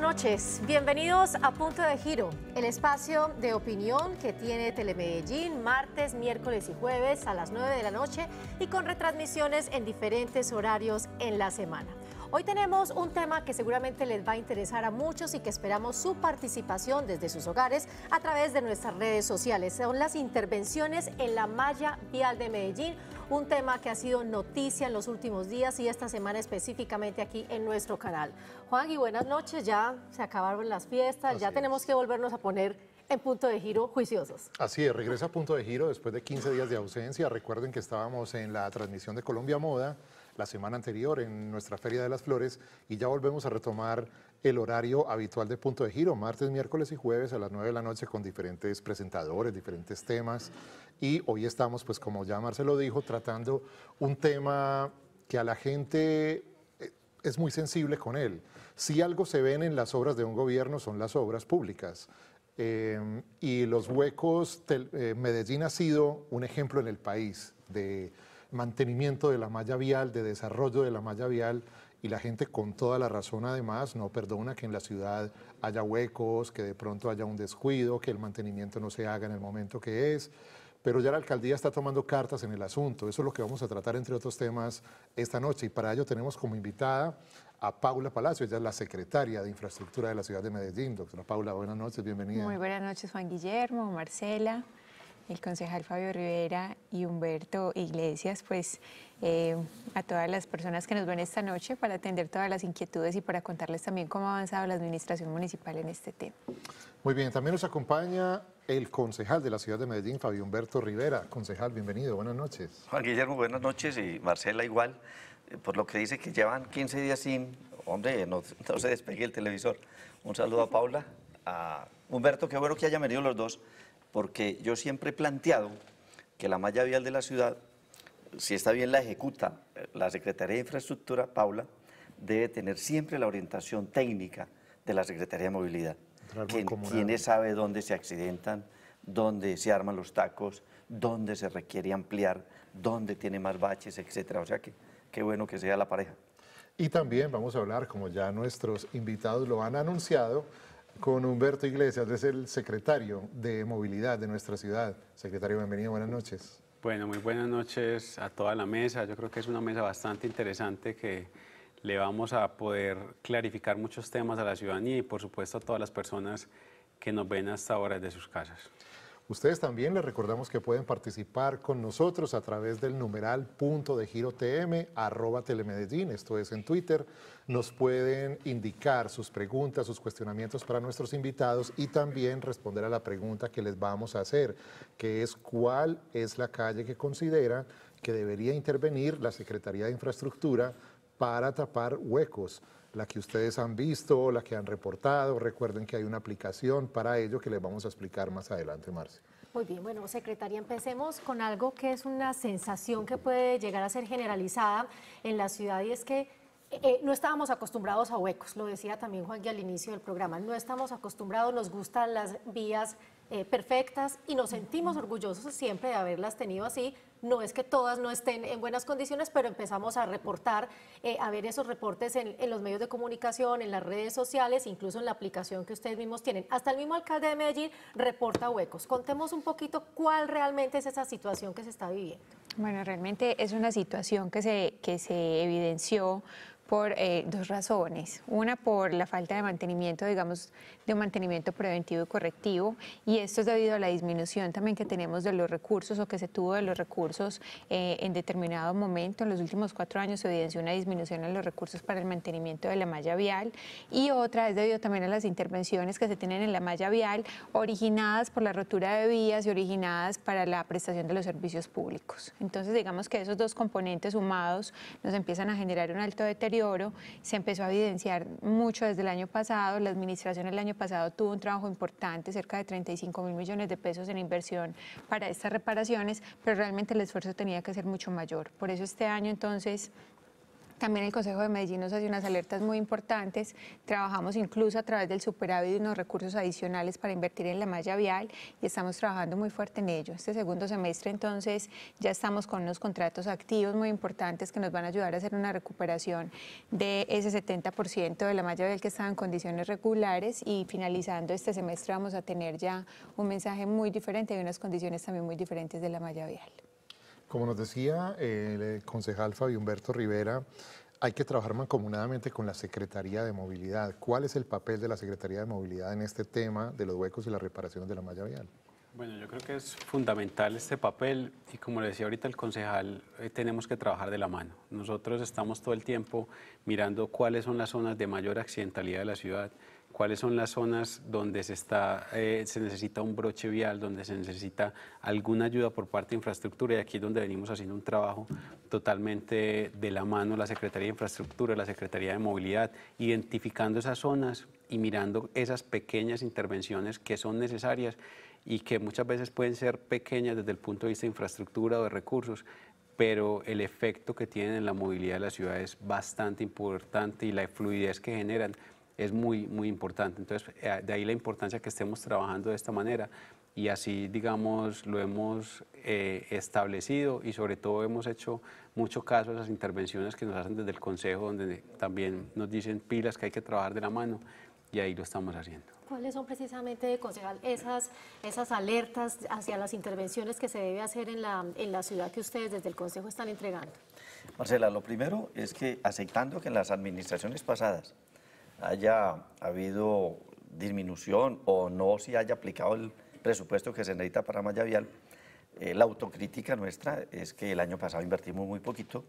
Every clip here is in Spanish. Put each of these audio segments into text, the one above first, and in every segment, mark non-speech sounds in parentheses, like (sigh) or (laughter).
buenas noches. Bienvenidos a Punto de Giro, el espacio de opinión que tiene Telemedellín martes, miércoles y jueves a las 9 de la noche y con retransmisiones en diferentes horarios en la semana. Hoy tenemos un tema que seguramente les va a interesar a muchos y que esperamos su participación desde sus hogares a través de nuestras redes sociales. Son las intervenciones en la malla vial de Medellín un tema que ha sido noticia en los últimos días y esta semana específicamente aquí en nuestro canal. Juan, y buenas noches, ya se acabaron las fiestas, ya tenemos que volvernos a poner en punto de giro juiciosos. Así es, regresa a punto de giro después de 15 días de ausencia. Recuerden que estábamos en la transmisión de Colombia Moda la semana anterior en nuestra Feria de las Flores y ya volvemos a retomar el horario habitual de punto de giro, martes, miércoles y jueves a las 9 de la noche con diferentes presentadores, diferentes temas. Y hoy estamos, pues como ya Marcelo dijo, tratando un tema que a la gente eh, es muy sensible con él. Si algo se ven en las obras de un gobierno son las obras públicas. Em, y los huecos, eh, Medellín ha sido un ejemplo en el país de mantenimiento de la malla vial, de desarrollo de la malla vial, y la gente con toda la razón además no perdona que en la ciudad haya huecos, que de pronto haya un descuido, que el mantenimiento no se haga en el momento que es. Pero ya la alcaldía está tomando cartas en el asunto. Eso es lo que vamos a tratar, entre otros temas, esta noche. Y para ello tenemos como invitada a Paula Palacio, ella es la secretaria de Infraestructura de la ciudad de Medellín. Doctora Paula, buenas noches, bienvenida. Muy buenas noches, Juan Guillermo, Marcela el concejal Fabio Rivera y Humberto Iglesias, pues eh, a todas las personas que nos ven esta noche para atender todas las inquietudes y para contarles también cómo ha avanzado la administración municipal en este tema. Muy bien, también nos acompaña el concejal de la ciudad de Medellín, Fabio Humberto Rivera. Concejal, bienvenido, buenas noches. Juan Guillermo, buenas noches y Marcela igual, eh, por lo que dice que llevan 15 días sin... Hombre, no, no se despegue el televisor. Un saludo a Paula, a Humberto, qué bueno que hayan venido los dos porque yo siempre he planteado que la malla vial de la ciudad, si está bien la ejecuta eh, la Secretaría de Infraestructura, Paula, debe tener siempre la orientación técnica de la Secretaría de Movilidad. Quien, sabe dónde se accidentan, dónde se arman los tacos, dónde se requiere ampliar, dónde tiene más baches, etcétera. O sea que qué bueno que sea la pareja. Y también vamos a hablar, como ya nuestros invitados lo han anunciado, con Humberto Iglesias, es el secretario de Movilidad de nuestra ciudad. Secretario, bienvenido, buenas noches. Bueno, muy buenas noches a toda la mesa. Yo creo que es una mesa bastante interesante que le vamos a poder clarificar muchos temas a la ciudadanía y por supuesto a todas las personas que nos ven hasta ahora desde sus casas. Ustedes también les recordamos que pueden participar con nosotros a través del numeral punto de giro tm arroba telemedellín, esto es en Twitter. Nos pueden indicar sus preguntas, sus cuestionamientos para nuestros invitados y también responder a la pregunta que les vamos a hacer, que es cuál es la calle que considera que debería intervenir la Secretaría de Infraestructura para tapar huecos la que ustedes han visto, la que han reportado. Recuerden que hay una aplicación para ello que les vamos a explicar más adelante, Marce. Muy bien, bueno, secretaria, empecemos con algo que es una sensación que puede llegar a ser generalizada en la ciudad y es que eh, no estábamos acostumbrados a huecos, lo decía también Juan Gui al inicio del programa, no estamos acostumbrados, nos gustan las vías eh, perfectas y nos sentimos orgullosos siempre de haberlas tenido así. No es que todas no estén en buenas condiciones, pero empezamos a reportar, eh, a ver esos reportes en, los medios de comunicación, en las redes sociales, incluso en la aplicación que ustedes mismos tienen. Hasta el mismo alcalde de Medellín reporta huecos. Contemos un poquito cuál realmente es esa situación que se está viviendo. Bueno, realmente es una situación que se, que se evidenció por eh, dos razones. Una por la falta de mantenimiento, digamos, de mantenimiento preventivo y correctivo y esto es debido a la disminución también que tenemos de los recursos o que se tuvo de los recursos eh, en determinado momento. En los últimos cuatro años se evidenció una disminución en los recursos para el mantenimiento de la malla vial y otra es debido también a las intervenciones que se tienen en la malla vial originadas por la rotura de vías y originadas para la prestación de los servicios públicos. Entonces digamos que esos dos componentes sumados nos empiezan a generar un alto deterioro. Se empezó a evidenciar mucho desde el año pasado, la administración el año pasado tuvo un trabajo importante, cerca de 35 mil millones de pesos en inversión para estas reparaciones, pero realmente el esfuerzo tenía que ser mucho mayor. Por eso este año entonces también el Consejo de Medellín nos hace unas alertas muy importantes. Trabajamos incluso a través del superávit y unos recursos adicionales para invertir en la malla vial y estamos trabajando muy fuerte en ello. Este segundo semestre entonces ya estamos con unos contratos activos muy importantes que nos van a ayudar a hacer una recuperación de ese 70% de la malla vial que estaba en condiciones regulares y finalizando este semestre vamos a tener ya un mensaje muy diferente y unas condiciones también muy diferentes de la malla vial. Como nos decía eh, el concejal Fabio Humberto Rivera, hay que trabajar mancomunadamente con la Secretaría de Movilidad. ¿Cuál es el papel de la Secretaría de Movilidad en este tema de los huecos y las reparaciones de la malla vial? Bueno, yo creo que es fundamental este papel y como le decía ahorita el concejal, eh, tenemos que trabajar de la mano. Nosotros estamos todo el tiempo mirando cuáles son las zonas de mayor accidentalidad de la ciudad cuáles son las zonas donde se, está, eh, se necesita un broche vial, donde se necesita alguna ayuda por parte de infraestructura y aquí es donde venimos haciendo un trabajo totalmente de la mano la Secretaría de Infraestructura, la Secretaría de Movilidad, identificando esas zonas y mirando esas pequeñas intervenciones que son necesarias y que muchas veces pueden ser pequeñas desde el punto de vista de infraestructura o de recursos, pero el efecto que tienen en la movilidad de la ciudad es bastante importante y la fluidez que generan es muy, muy importante. Entonces, eh, de ahí la importancia que estemos trabajando de esta manera y así, digamos, lo hemos eh, establecido y sobre todo hemos hecho mucho caso a esas intervenciones que nos hacen desde el Consejo, donde también nos dicen pilas que hay que trabajar de la mano y ahí lo estamos haciendo. ¿Cuáles son precisamente, concejal, esas, esas alertas hacia las intervenciones que se debe hacer en la, en la ciudad que ustedes desde el Consejo están entregando? Marcela, lo primero es que aceptando que en las administraciones pasadas haya habido disminución o no se si haya aplicado el presupuesto que se necesita para malla vial, eh, la autocrítica nuestra es que el año pasado invertimos muy poquito,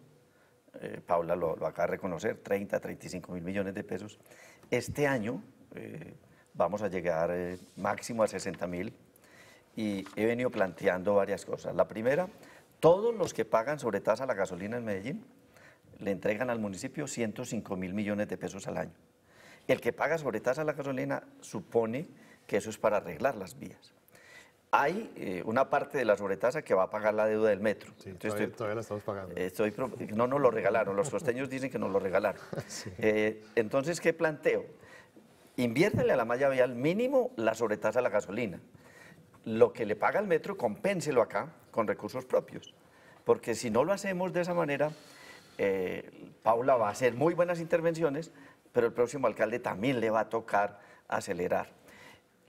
eh, Paula lo, acaba de reconocer, 30, 35 mil millones de pesos. Este año eh, vamos a llegar máximo a 60 mil y he venido planteando varias cosas. La primera, todos los que pagan sobre tasa la gasolina en Medellín le entregan al municipio 105 mil millones de pesos al año el que paga sobretasa a la gasolina supone que eso es para arreglar las vías. Hay eh, una parte de la sobretasa que va a pagar la deuda del metro. Sí, todavía, la estamos pagando. no nos lo regalaron, los costeños dicen que nos lo regalaron. (laughs) Eh, entonces, ¿qué planteo? Inviértele a la malla vial mínimo la sobretasa a la gasolina. Lo que le paga el metro, compénselo acá con recursos propios. Porque si no lo hacemos de esa manera, eh, Paula va a hacer muy buenas intervenciones, pero el próximo alcalde también le va a tocar acelerar.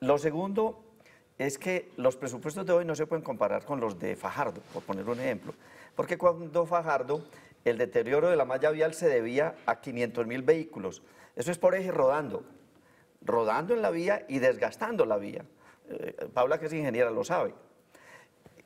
Lo segundo es que los presupuestos de hoy no se pueden comparar con los de Fajardo, por poner un ejemplo, porque cuando Fajardo el deterioro de la malla vial se debía a 500 mil vehículos. Eso es por eje rodando, rodando en la vía y desgastando la vía. Eh, Paula, que es ingeniera, lo sabe.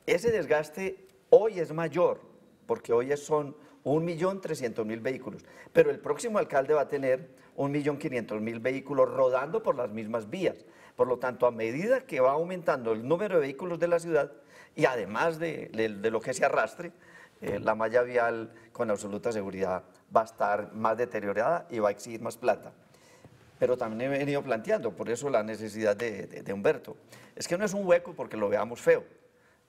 Ese desgaste hoy es mayor, porque hoy son 1.300.000 vehículos. Pero el próximo alcalde va a tener 1.500.000 vehículos rodando por las mismas vías. Por lo tanto, a medida que va aumentando el número de vehículos de la ciudad y además de, lo que se arrastre, eh, la malla vial con absoluta seguridad va a estar más deteriorada y va a exigir más plata. Pero también he venido planteando, por eso la necesidad de Humberto. Es que no es un hueco porque lo veamos feo,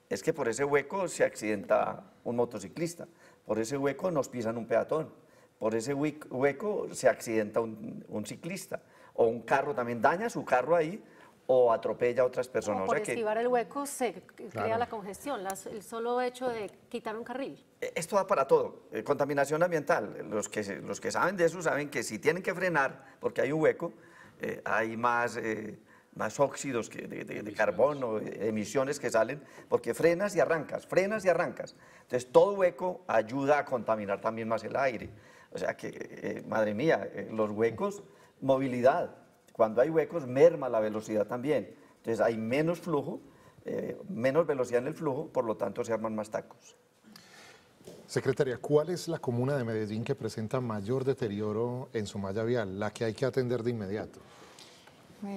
es que por ese hueco se accidenta un motociclista por ese hueco nos pisan un peatón, por ese hueco se accidenta un, ciclista, o un carro también daña su carro ahí, o atropella a otras personas. O por el hueco se crea la congestión, el solo hecho de quitar un carril. E, esto da para todo. Eh, contaminación ambiental. Los que, los que saben de eso saben que si tienen que frenar, porque hay un hueco, eh, hay más eh, más óxidos de, carbono, emisiones que salen, porque frenas y arrancas, frenas y arrancas. Entonces, todo hueco ayuda a contaminar también más el aire. O sea que, eh, madre mía, eh, los huecos, movilidad. Cuando hay huecos, merma la velocidad también. Entonces, hay menos flujo, eh, menos velocidad en el flujo, por lo tanto, se arman más tacos. Secretaria, ¿cuál es la comuna de Medellín que presenta mayor deterioro en su malla vial, la que hay que atender de inmediato?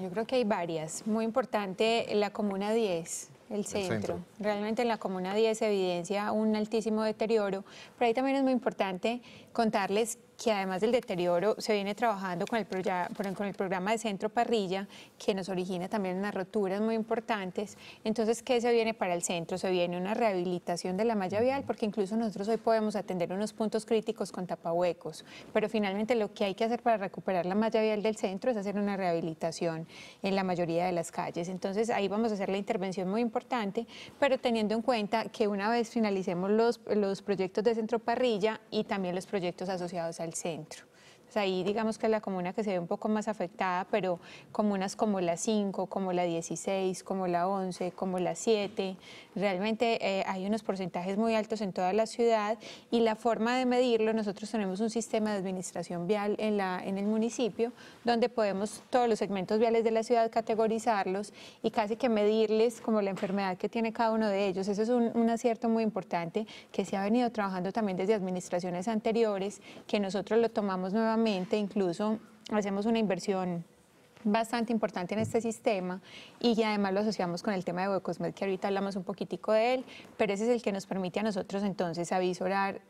yo creo que hay varias. Muy importante la Comuna 10, el centro. Realmente en la Comuna 10 se evidencia un altísimo deterioro, pero ahí también es muy importante contarles que además del deterioro se viene trabajando con el, con el programa de Centro Parrilla, que nos origina también unas roturas muy importantes. Entonces, ¿qué se viene para el centro? Se viene una rehabilitación de la malla vial, porque incluso nosotros hoy podemos atender unos puntos críticos con tapahuecos, pero finalmente lo que hay que hacer para recuperar la malla vial del centro es hacer una rehabilitación en la mayoría de las calles. Entonces, ahí vamos a hacer la intervención muy importante, pero teniendo en cuenta que una vez finalicemos los, los proyectos de Centro Parrilla y también los proyectos asociados a al centro ahí digamos que es la comuna que se ve un poco más afectada, pero comunas como la 5, como la 16, como la 11, como la 7, realmente eh, hay unos porcentajes muy altos en toda la ciudad y la forma de medirlo, nosotros tenemos un sistema de administración vial en, la, en el municipio donde podemos todos los segmentos viales de la ciudad categorizarlos y casi que medirles como la enfermedad que tiene cada uno de ellos. eso es un, un acierto muy importante que se ha venido trabajando también desde administraciones anteriores, que nosotros lo tomamos nuevamente incluso hacemos una inversión bastante importante en este sistema y además lo asociamos con el tema de Bocosmed, que ahorita hablamos un poquitico de él, pero ese es el que nos permite a nosotros entonces avisorar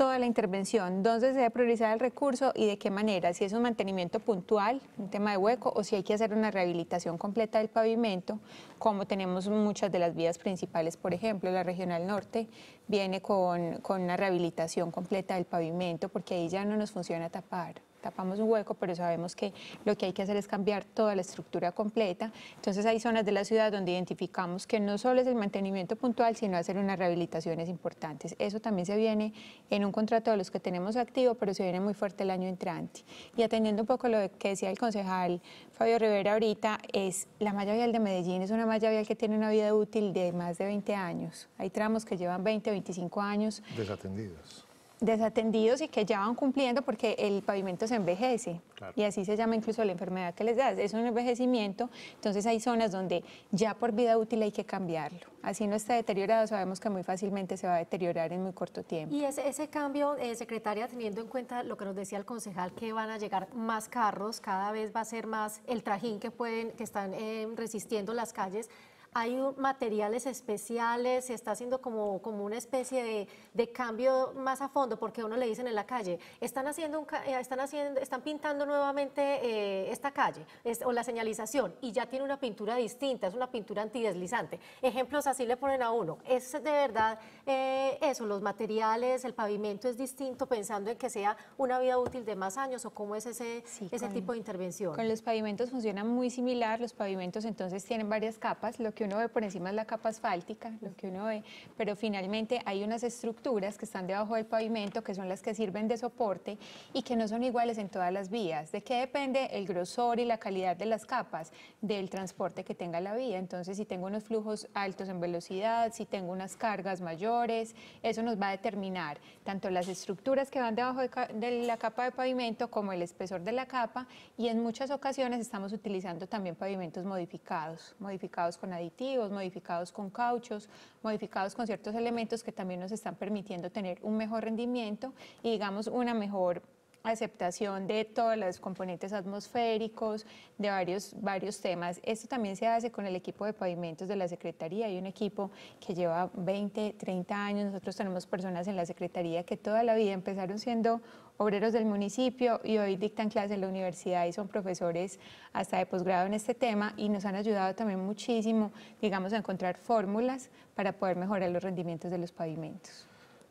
toda la intervención, dónde se debe priorizar el recurso y de qué manera, si es un mantenimiento puntual, un tema de hueco, o si hay que hacer una rehabilitación completa del pavimento, como tenemos muchas de las vías principales, por ejemplo, la Regional Norte viene con, con una rehabilitación completa del pavimento, porque ahí ya no nos funciona tapar tapamos un hueco, pero sabemos que lo que hay que hacer es cambiar toda la estructura completa. Entonces hay zonas de la ciudad donde identificamos que no solo es el mantenimiento puntual, sino hacer unas rehabilitaciones importantes. Eso también se viene en un contrato de los que tenemos activo, pero se viene muy fuerte el año entrante. Y atendiendo un poco lo que decía el concejal Fabio Rivera ahorita, es la malla vial de Medellín, es una malla vial que tiene una vida útil de más de 20 años. Hay tramos que llevan 20, 25 años. Desatendidos desatendidos y que ya van cumpliendo porque el pavimento se envejece y así se llama incluso la enfermedad que les da, es un envejecimiento, entonces hay zonas donde ya por vida útil hay que cambiarlo, así no está deteriorado, sabemos que muy fácilmente se va a deteriorar en muy corto tiempo. Y ese, ese cambio, eh, secretaria, teniendo en cuenta lo que nos decía el concejal, que van a llegar más carros, cada vez va a ser más el trajín que pueden, que están eh, resistiendo las calles, hay materiales especiales, se está haciendo como, como una especie de, cambio más a fondo, porque uno le dicen en la calle, están haciendo, eh, están, haciendo están pintando nuevamente eh, esta calle o la señalización y ya tiene una pintura distinta, es una pintura antideslizante. Ejemplos así le ponen a uno. Es de verdad eh, eso, los materiales, el pavimento es distinto pensando en que sea una vida útil de más años o cómo es ese, ese tipo de intervención. Con los pavimentos funciona muy similar, los pavimentos entonces tienen varias capas, lo que uno ve por encima es la capa asfáltica, lo que uno ve, pero finalmente hay unas estructuras que están debajo del pavimento que son las que sirven de soporte y que no son iguales en todas las vías. ¿De qué depende el grosor y la calidad de las capas? Del transporte que tenga la vía. Entonces, si tengo unos flujos altos en velocidad, si tengo unas cargas mayores, eso nos va a determinar tanto las estructuras que van debajo de, de la capa de pavimento como el espesor de la capa y en muchas ocasiones estamos utilizando también pavimentos modificados, modificados con aditivos modificados con cauchos, modificados con ciertos elementos que también nos están permitiendo tener un mejor rendimiento y digamos una mejor aceptación de todos los componentes atmosféricos, de varios, varios temas. Esto también se hace con el equipo de pavimentos de la Secretaría. Hay un equipo que lleva 20, 30 años. Nosotros tenemos personas en la Secretaría que toda la vida empezaron siendo obreros del municipio y hoy dictan clases en la universidad y son profesores hasta de posgrado en este tema y nos han ayudado también muchísimo, digamos, a encontrar fórmulas para poder mejorar los rendimientos de los pavimentos.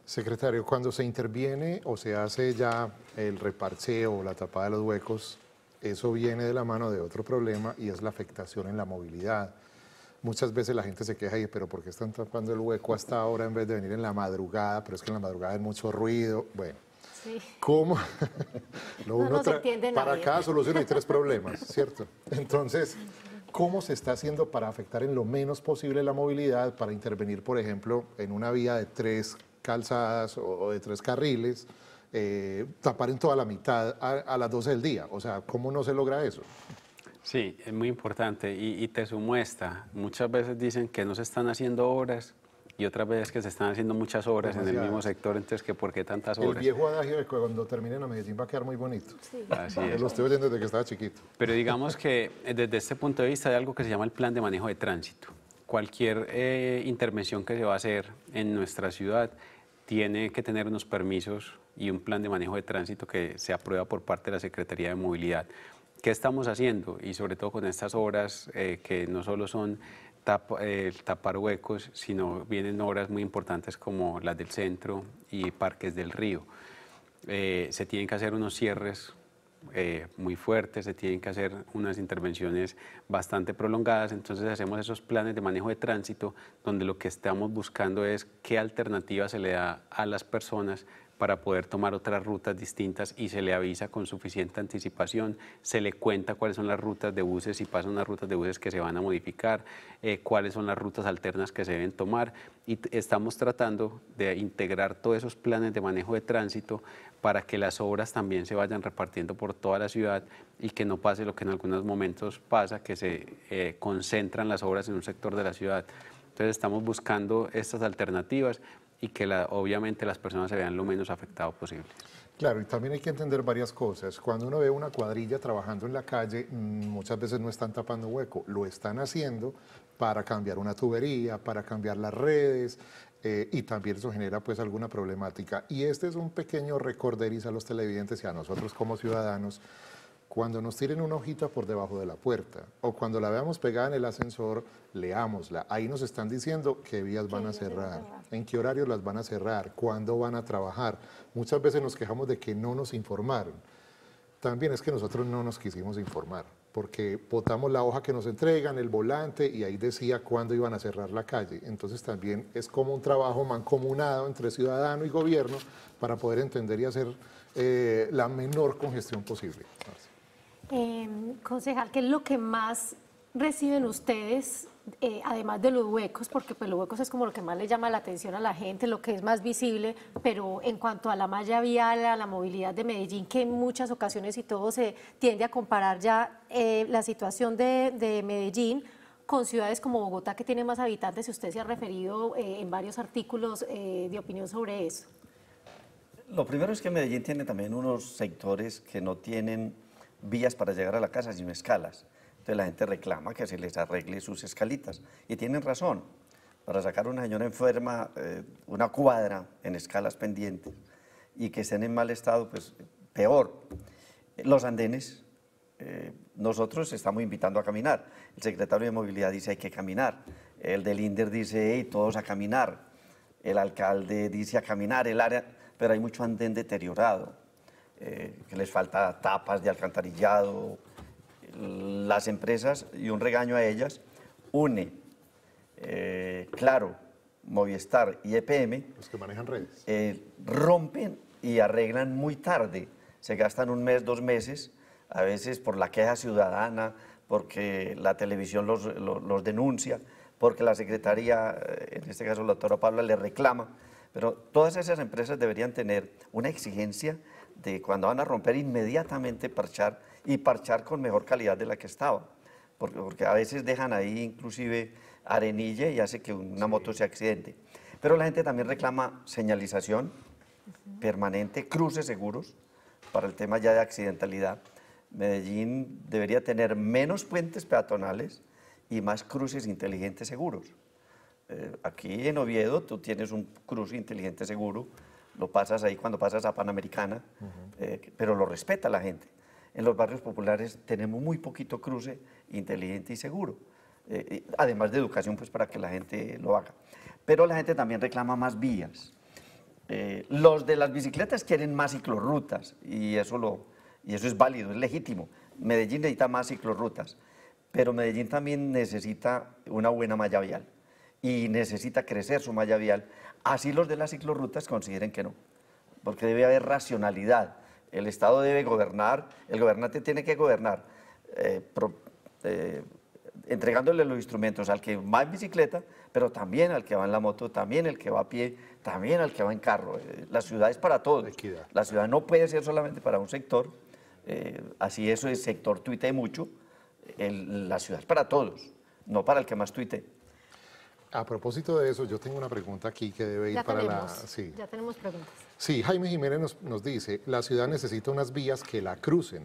Secretario, cuando se interviene o se hace ya el reparcheo o la tapada de los huecos, eso viene de la mano de otro problema y es la afectación en la movilidad. Muchas veces la gente se queja y dice, pero ¿por qué están tapando el hueco hasta ahora en vez de venir en la madrugada? Pero es que en la madrugada hay mucho ruido. Bueno, Sí. ¿Cómo? (laughs) uno para cada solución hay tres (laughs) problemas, ¿cierto? Entonces, ¿cómo se está haciendo para afectar en lo menos posible la movilidad, para intervenir, por ejemplo, en una vía de tres, calzadas o, de tres carriles, eh, tapar en toda la mitad a, las 12 del día. O sea, ¿cómo no se logra eso? Sí, es muy importante y, te sumo Muchas veces dicen que no se están haciendo obras y otras veces que se están haciendo muchas obras en el mismo sector, entonces que por qué tantas obras. El viejo adagio de que cuando termine la Medellín va a quedar muy bonito. Así es. Lo estoy oyendo desde que estaba chiquito. Pero digamos que eh, desde este punto de vista hay algo que se llama el plan de manejo de tránsito. Cualquier eh, intervención que se va a hacer en nuestra ciudad tiene que tener unos permisos y un plan de manejo de tránsito que se aprueba por parte de la Secretaría de Movilidad. ¿Qué estamos haciendo? Y sobre todo con estas obras eh, que no solo son eh, tapar huecos, sino vienen obras muy importantes como las del centro y parques del río. Eh, se tienen que hacer unos cierres eh, muy fuertes, se tienen que hacer unas intervenciones bastante prolongadas, entonces hacemos esos planes de manejo de tránsito donde lo que estamos buscando es qué alternativa se le da a las personas para poder tomar otras rutas distintas y se le avisa con suficiente anticipación, se le cuenta cuáles son las rutas de buses, y pasan las rutas de buses que se van a modificar, eh, cuáles son las rutas alternas que se deben tomar y estamos tratando de integrar todos esos planes de manejo de tránsito para que las obras también se vayan repartiendo por toda la ciudad y que no pase lo que en algunos momentos pasa, que se eh, concentran las obras en un sector de la ciudad. Entonces estamos buscando estas alternativas y que la, obviamente las personas se vean lo menos afectadas posible. Claro, y también hay que entender varias cosas. Cuando uno ve una cuadrilla trabajando en la calle, mm, muchas veces no están tapando hueco, lo están haciendo para cambiar una tubería, para cambiar las redes, eh, y también eso genera pues alguna problemática. Y este es un pequeño recorderiz a los televidentes y a nosotros como ciudadanos cuando nos tiren una hojita por debajo de la puerta o cuando la veamos pegada en el ascensor, leámosla. Ahí nos están diciendo qué vías van a cerrar, en qué horario las van a cerrar, cuándo van a trabajar. Muchas veces nos quejamos de que no nos informaron. También es que nosotros no nos quisimos informar, porque botamos la hoja que nos entregan, el volante, y ahí decía cuándo iban a cerrar la calle. Entonces también es como un trabajo mancomunado entre ciudadano y gobierno para poder entender y hacer eh, la menor congestión posible. Em, concejal, ¿qué es lo que más reciben ustedes, eh, además de los huecos? Porque pues, los huecos es como lo que más le llama la atención a la gente, lo que es más visible, pero en cuanto a la malla vial, a la movilidad de Medellín, que en muchas ocasiones y todo se tiende a comparar ya eh, la situación de, Medellín con ciudades como Bogotá, que tiene más habitantes, y usted se ha referido eh, en varios artículos de opinión sobre eso. Lo primero es que Medellín tiene también unos sectores que no tienen vías para llegar a la casa, sin escalas. Entonces la gente reclama que se les arregle sus escalitas. Y tienen razón. Para sacar a una señora enferma eh, una cuadra en escalas pendientes y que estén en mal estado, pues peor. Los andenes, eh, nosotros estamos invitando a caminar. El secretario de Movilidad dice hay que caminar. El del INDER dice, todos a caminar. El alcalde dice a caminar, el área, pero hay mucho andén deteriorado. Eh, que les falta tapas de alcantarillado. Las empresas, y un regaño a ellas, une, eh, claro, Movistar y EPM. Los que manejan redes. Eh, rompen y arreglan muy tarde. Se gastan un mes, dos meses, a veces por la queja ciudadana, porque la televisión los, denuncia, porque la secretaría, en este caso la doctora Paula, le reclama. Pero todas esas empresas deberían tener una exigencia de cuando van a romper inmediatamente parchar y parchar con mejor calidad de la que estaba, porque, a veces dejan ahí inclusive arenilla y hace que una moto se accidente. Pero la gente también reclama señalización permanente, cruces seguros para el tema ya de accidentalidad. Medellín debería tener menos puentes peatonales y más cruces inteligentes seguros. Eh, aquí en Oviedo tú tienes un cruce inteligente seguro lo pasas ahí cuando pasas a Panamericana, eh, pero lo respeta la gente. En los barrios populares tenemos muy poquito cruce inteligente y seguro, eh, además de educación pues para que la gente lo haga. Pero la gente también reclama más vías. Eh, los de las bicicletas quieren más ciclorrutas y eso, lo, y eso es válido, es legítimo. Medellín necesita más ciclorrutas, pero Medellín también necesita una buena malla vial y necesita crecer su malla vial Así los de las ciclorrutas consideren que no, porque debe haber racionalidad. El Estado debe gobernar, el gobernante tiene que gobernar, eh, eh, entregándole los instrumentos al que va en bicicleta, pero también al que va en la moto, también al que va a pie, también al que va en carro. Eh, la ciudad es para todos. La ciudad no puede ser solamente para un sector, así eso el sector tuite mucho, la ciudad es para todos, no para el que más tuite. A propósito de eso, yo tengo una pregunta aquí que debe ir para la... Sí. Ya tenemos preguntas. Sí, Jaime Jiménez nos, nos dice, la ciudad necesita unas vías que la crucen.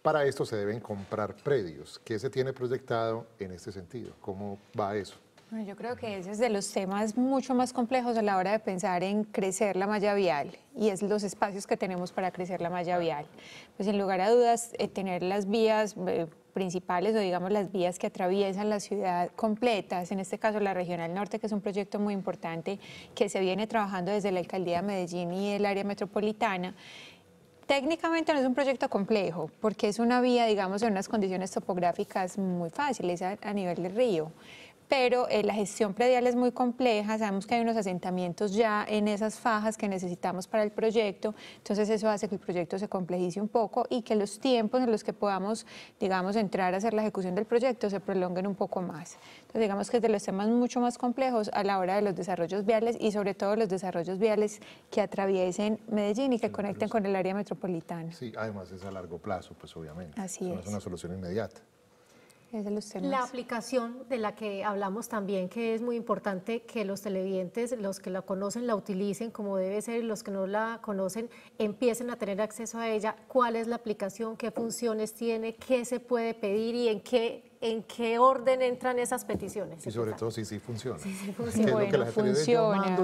Para esto se deben comprar predios. ¿Qué se tiene proyectado en este sentido? ¿Cómo va eso? Bueno, yo creo que ese es de los temas mucho más complejos a la hora de pensar en crecer la malla vial y es los espacios que tenemos para crecer la malla vial. Pues en lugar a dudas, eh, tener las vías... Eh, principales o digamos las vías que atraviesan la ciudad completas, en este caso la Regional Norte, que es un proyecto muy importante que se viene trabajando desde la Alcaldía de Medellín y el área metropolitana. Técnicamente no es un proyecto complejo, porque es una vía, digamos, en unas condiciones topográficas muy fáciles a, a nivel del río pero eh, la gestión predial es muy compleja, sabemos que hay unos asentamientos ya en esas fajas que necesitamos para el proyecto, entonces eso hace que el proyecto se complejice un poco y que los tiempos en los que podamos, digamos, entrar a hacer la ejecución del proyecto se prolonguen un poco más. Entonces digamos que es de los temas mucho más complejos a la hora de los desarrollos viales y sobre todo los desarrollos viales que atraviesen Medellín y que conecten con el área metropolitana. Sí, además es a largo plazo, pues obviamente. Así es. No es una solución inmediata. La aplicación de la que hablamos también, que es muy importante que los televidentes, los que la conocen, la utilicen como debe ser y los que no la conocen empiecen a tener acceso a ella. ¿Cuál es la aplicación? ¿Qué funciones tiene? ¿Qué se puede pedir y en qué en qué orden entran esas peticiones. Y sobre todo si sí, funciona. Sí, sí (laughs) funciona. funciona.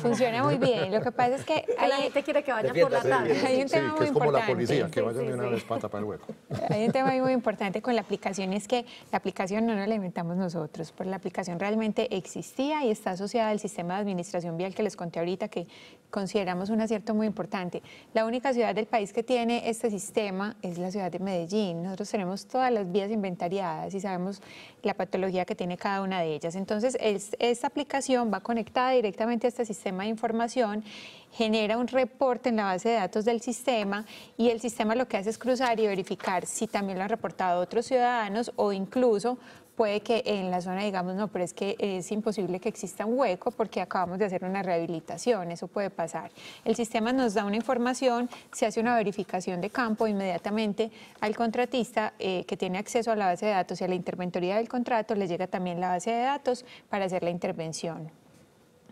Funciona muy bien. Lo que pasa es que (laughs) hay... la gente quiere que vayan por la tarde. Hay un tema muy es como importante. la policía, que vayan de una vez para el hueco. Hay un tema muy importante con la aplicación, es que la aplicación no la inventamos nosotros, pero la aplicación realmente existía y está asociada al sistema de administración vial que les conté ahorita, que consideramos un acierto muy importante. La única ciudad del país que tiene este sistema es la ciudad de Medellín. Nosotros tenemos todas las vías inventadas inventariadas y sabemos la patología que tiene cada una de ellas. Entonces, esta aplicación va conectada directamente a este sistema de información, genera un reporte en la base de datos del sistema y el sistema lo que hace es cruzar y verificar si también lo han reportado otros ciudadanos o incluso puede que en la zona digamos, no, pero es que es imposible que exista un hueco porque acabamos de hacer una rehabilitación, eso puede pasar. El sistema nos da una información, se hace una verificación de campo inmediatamente al contratista eh, que tiene acceso a la base de datos y a la interventoría del contrato, le llega también la base de datos para hacer la intervención.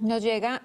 Nos llega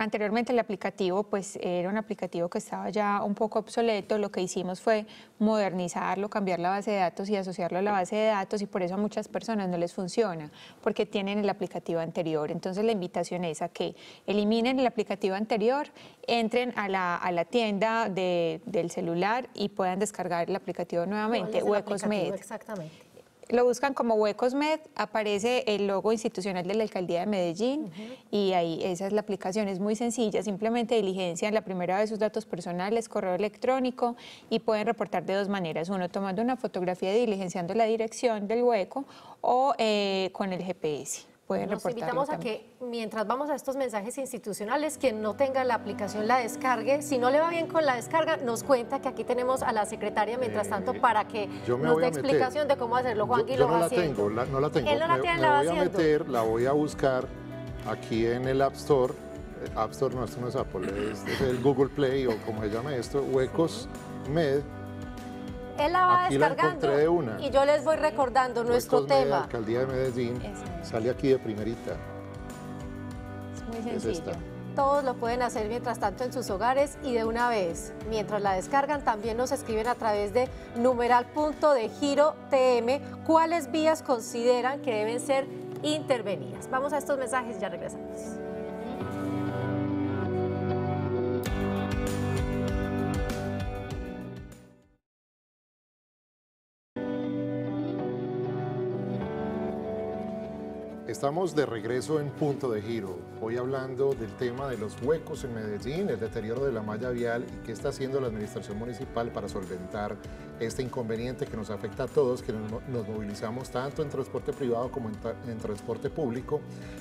Anteriormente el aplicativo pues era un aplicativo que estaba ya un poco obsoleto, lo que hicimos fue modernizarlo, cambiar la base de datos y asociarlo a la base de datos y por eso a muchas personas no les funciona porque tienen el aplicativo anterior. Entonces la invitación es a que eliminen el aplicativo anterior, entren a la, a la tienda del celular y puedan descargar el aplicativo nuevamente, o Exactamente lo buscan como Huecos Med, aparece el logo institucional de la Alcaldía de Medellín y ahí esa es la aplicación, es muy sencilla, simplemente diligencian la primera vez sus datos personales, correo electrónico y pueden reportar de dos maneras, uno tomando una fotografía diligenciando la dirección del hueco o eh, con el GPS. Nos invitamos a que mientras vamos a estos mensajes institucionales, quien no tenga la aplicación la descargue. Si no le va bien con la descarga, nos cuenta que aquí tenemos a la secretaria mientras eh, tanto para que nos dé explicación de cómo hacerlo. Juan yo, no, la tengo, la, no la tengo, Él la la voy a meter, la voy a buscar aquí en el App Store. Eh, App Store no, es Apple, es, el Google Play o como se llama esto, Huecos Med él la va descargando. Y yo les voy recordando nuestro tema. La alcaldía de Medellín sale aquí de primerita. Es muy sencillo. todos lo pueden hacer mientras tanto en sus hogares y de una vez. Mientras la descargan, también nos escriben a través de numeral punto de giro TM cuáles vías consideran que deben ser intervenidas. Vamos a estos mensajes y ya regresamos. Estamos de regreso en Punto de Giro, hoy hablando del tema de los huecos en Medellín, el deterioro de la malla vial y qué está haciendo la Administración Municipal para solventar este inconveniente que nos afecta a todos, que nos, movilizamos tanto en transporte privado como en, en, transporte público.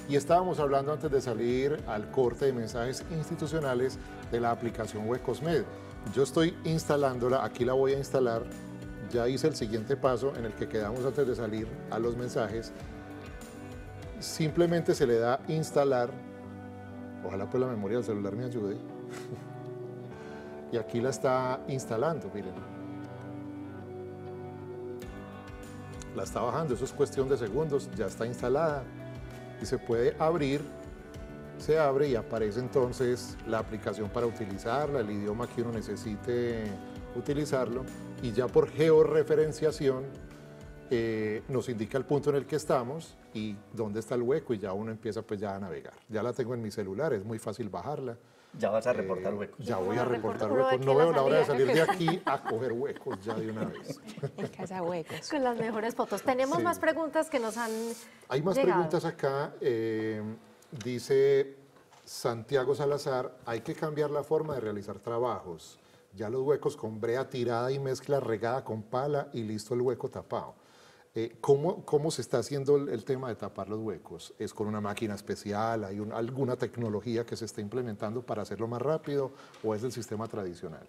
Y estábamos hablando antes de salir al corte de mensajes institucionales de la aplicación Huecosmed. Yo estoy instalándola, aquí la voy a instalar. Ya hice el siguiente paso en el que quedamos antes de salir a los mensajes simplemente se le da instalar, ojalá pues la memoria del celular me ayude, (laughs) y aquí la está instalando, miren. La está bajando, eso es cuestión de segundos, ya está instalada y se puede abrir, se abre y aparece entonces la aplicación para utilizarla, el idioma que uno necesite utilizarlo y ya por georreferenciación eh, nos indica el punto en el que estamos y dónde está el hueco y ya uno empieza pues ya a navegar. Ya la tengo en mi celular, es muy fácil bajarla. Ya vas a eh, reportar huecos. ya voy a ah, reportar huecos. No veo la hora de salir de aquí (laughs) a coger huecos ya de una vez. (laughs) casa huecos. Con las mejores fotos. Tenemos más preguntas que nos han Hay más preguntas acá. Eh, dice Santiago Salazar, hay que cambiar la forma de realizar trabajos. Ya los huecos con brea tirada y mezcla regada con pala y listo el hueco tapado. Eh, ¿cómo, se está haciendo el, tema de tapar los huecos? ¿Es con una máquina especial? ¿Hay alguna tecnología que se está implementando para hacerlo más rápido o es el sistema tradicional?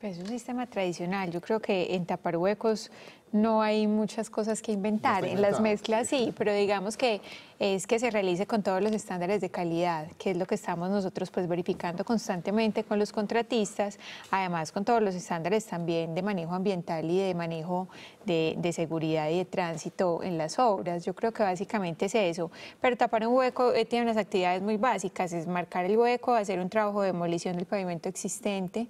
Pues, es un sistema tradicional. Yo creo que en tapar huecos no hay muchas cosas que inventar. en las mezclas sí, pero digamos que es que se realice con todos los estándares de calidad, que es lo que estamos nosotros pues verificando constantemente con los contratistas, además con todos los estándares también de manejo ambiental y de manejo de, seguridad y de tránsito en las obras. Yo creo que básicamente es eso. Pero tapar un hueco eh, tiene unas actividades muy básicas, es marcar el hueco, hacer un trabajo de demolición del pavimento existente,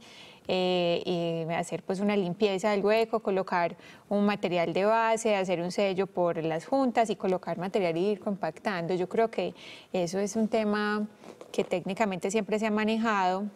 eh, y hacer pues una limpieza del hueco, colocar un material de base, hacer un sello por las juntas y colocar material y ir compactando. Yo creo que eso es un tema que técnicamente siempre se ha manejado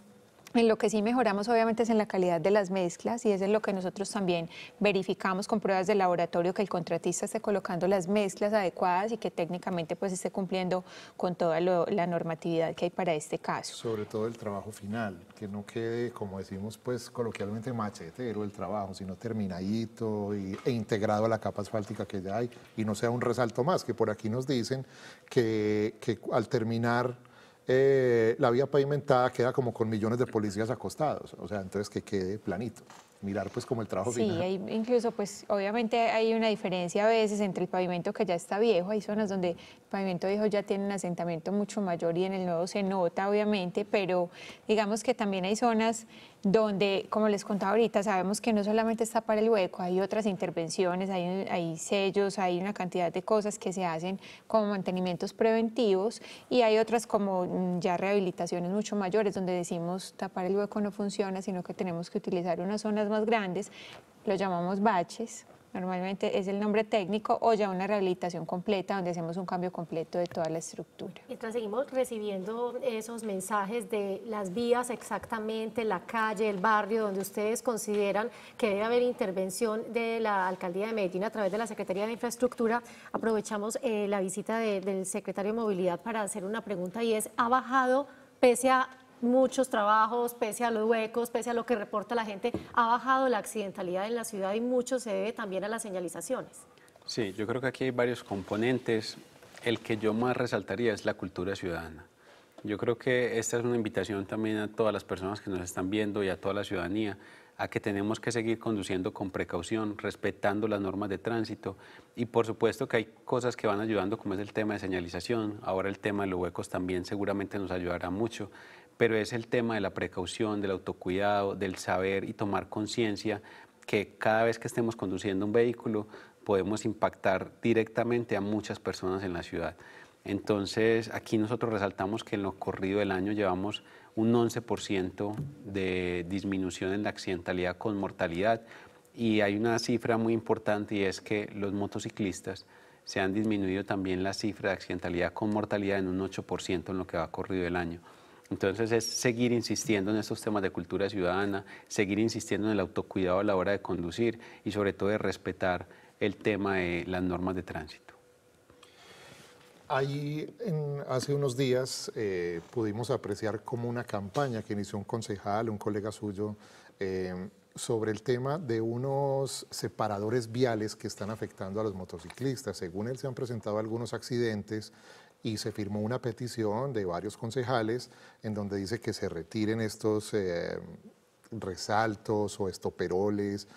en lo que sí mejoramos obviamente es en la calidad de las mezclas y eso es lo que nosotros también verificamos con pruebas de laboratorio que el contratista esté colocando las mezclas adecuadas y que técnicamente pues esté cumpliendo con toda la normatividad que hay para este caso. Sobre todo el trabajo final, que no quede como decimos pues coloquialmente machetero el trabajo, sino terminadito e integrado a la capa asfáltica que ya hay y no sea un resalto más, que por aquí nos dicen que, que al terminar eh, la vía pavimentada queda como con millones de policías acostados, o sea, entonces que quede planito mirar pues como el trabajo sí, Hay, incluso pues obviamente hay una diferencia a veces entre el pavimento que ya está viejo, hay zonas donde el pavimento viejo ya tiene un asentamiento mucho mayor y en el nuevo se nota obviamente, pero digamos que también hay zonas donde, como les contaba ahorita, sabemos que no solamente es tapar el hueco, hay otras intervenciones, hay, hay, sellos, hay una cantidad de cosas que se hacen como mantenimientos preventivos y hay otras como mm, ya rehabilitaciones mucho mayores, donde decimos tapar el hueco no funciona, sino que tenemos que utilizar unas zonas más grandes, lo llamamos baches, Normalmente es el nombre técnico o ya una rehabilitación completa donde hacemos un cambio completo de toda la estructura. Mientras seguimos recibiendo esos mensajes de las vías exactamente, la calle, el barrio, donde ustedes consideran que debe haber intervención de la Alcaldía de Medellín a través de la Secretaría de Infraestructura. Aprovechamos eh, la visita del secretario de Movilidad para hacer una pregunta y es, ¿ha bajado pese a muchos trabajos, pese a los huecos, pese a lo que reporta la gente, ha bajado la accidentalidad en la ciudad y mucho se debe también a las señalizaciones. Sí, yo creo que aquí hay varios componentes. El que yo más resaltaría es la cultura ciudadana. Yo creo que esta es una invitación también a todas las personas que nos están viendo y a toda la ciudadanía a que tenemos que seguir conduciendo con precaución, respetando las normas de tránsito y por supuesto que hay cosas que van ayudando como es el tema de señalización, ahora el tema de los huecos también seguramente nos ayudará mucho, pero es el tema de la precaución, del autocuidado, del saber y tomar conciencia que cada vez que estemos conduciendo un vehículo podemos impactar directamente a muchas personas en la ciudad. Entonces, aquí nosotros resaltamos que en lo corrido del año llevamos un 11% de disminución en la accidentalidad con mortalidad y hay una cifra muy importante y es que los motociclistas se han disminuido también la cifra de accidentalidad con mortalidad en un 8% en lo que va corrido el año. Entonces es seguir insistiendo en estos temas de cultura ciudadana, seguir insistiendo en el autocuidado a la hora de conducir y sobre todo de respetar el tema de las normas de tránsito. Ahí hace unos días eh, pudimos apreciar como una campaña que inició un concejal, un colega suyo, eh, sobre el tema de unos separadores viales que están afectando a los motociclistas. Según él se han presentado algunos accidentes y se firmó una petición de varios concejales en donde dice que se retiren estos eh, resaltos o estoperoles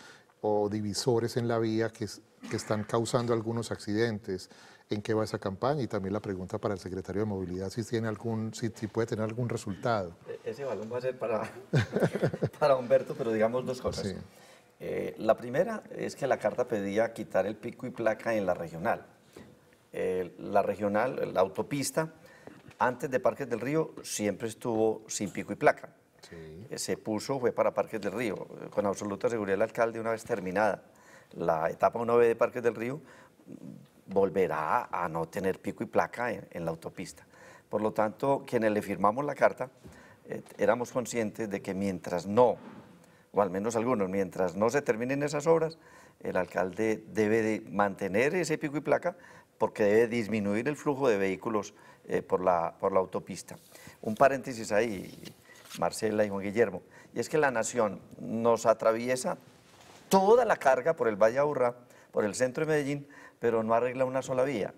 o divisores en la vía que, están causando algunos accidentes en qué va esa campaña y también la pregunta para el secretario de movilidad si tiene algún si, puede tener algún resultado e, ese balón va a ser para (laughs) para Humberto pero digamos dos cosas eh, la primera es que la carta pedía quitar el pico y placa en la regional la regional, la autopista, antes de Parques del Río siempre estuvo sin pico y placa. Eh, se puso, fue para Parques del Río, con absoluta seguridad el alcalde una vez terminada la etapa 1B de Parques del Río volverá a no tener pico y placa en, la autopista. Por lo tanto, quienes le firmamos la carta eh, éramos conscientes de que mientras no, o al menos algunos, mientras no se terminen esas obras, el alcalde debe de mantener ese pico y placa, porque debe disminuir el flujo de vehículos eh, por, la, por la autopista. Un paréntesis ahí, Marcela y Juan Guillermo, y es que la nación nos atraviesa toda la carga por el Valle Aburrá, por el centro de Medellín, pero no arregla una sola vía.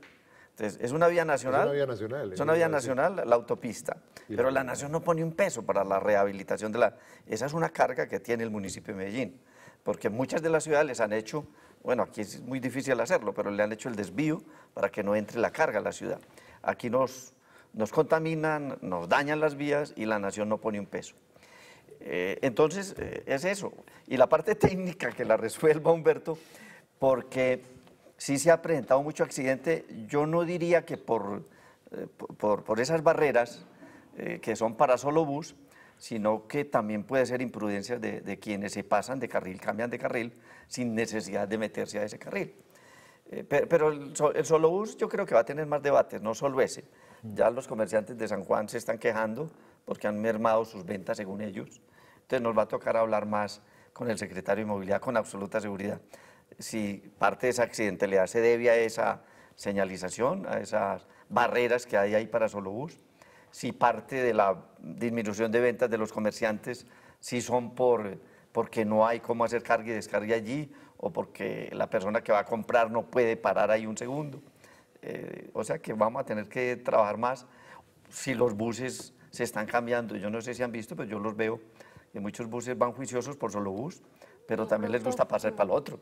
Entonces, es una vía nacional. Es una vía nacional. Es una vía eh, nacional, la autopista. Pero la nación no pone un peso para la rehabilitación de la... Esa es una carga que tiene el municipio de Medellín, porque muchas de las ciudades les han hecho bueno, aquí es muy difícil hacerlo, pero le han hecho el desvío para que no entre la carga a la ciudad. Aquí nos, contaminan, nos dañan las vías y la nación no pone un peso. Eh, entonces, eh, es eso. Y la parte (laughs) técnica que la resuelva Humberto, porque sí se ha presentado mucho accidente, yo no diría que por, eh, por, por, esas barreras que son para solo bus, sino que también puede ser imprudencia de, quienes se pasan de carril, cambian de carril sin necesidad de meterse a ese carril. Eh, pero, el, solo bus yo creo que va a tener más debates, no solo ese. Mm. Ya los comerciantes de San Juan se están quejando porque han mermado sus ventas según ellos. Entonces nos va a tocar hablar más con el secretario de Movilidad con absoluta seguridad. Si parte de esa accidentalidad se debe a esa señalización, a esas barreras que hay ahí para solo bus, si parte de la disminución de ventas de los comerciantes, si son por, porque no hay cómo hacer carga y descarga allí, o porque la persona que va a comprar no puede parar ahí un segundo. Eh, o sea que vamos a tener que trabajar más si los buses se están cambiando. Yo no sé si han visto, pero yo los veo y muchos buses van juiciosos por solo bus, pero también les gusta pasar para el otro.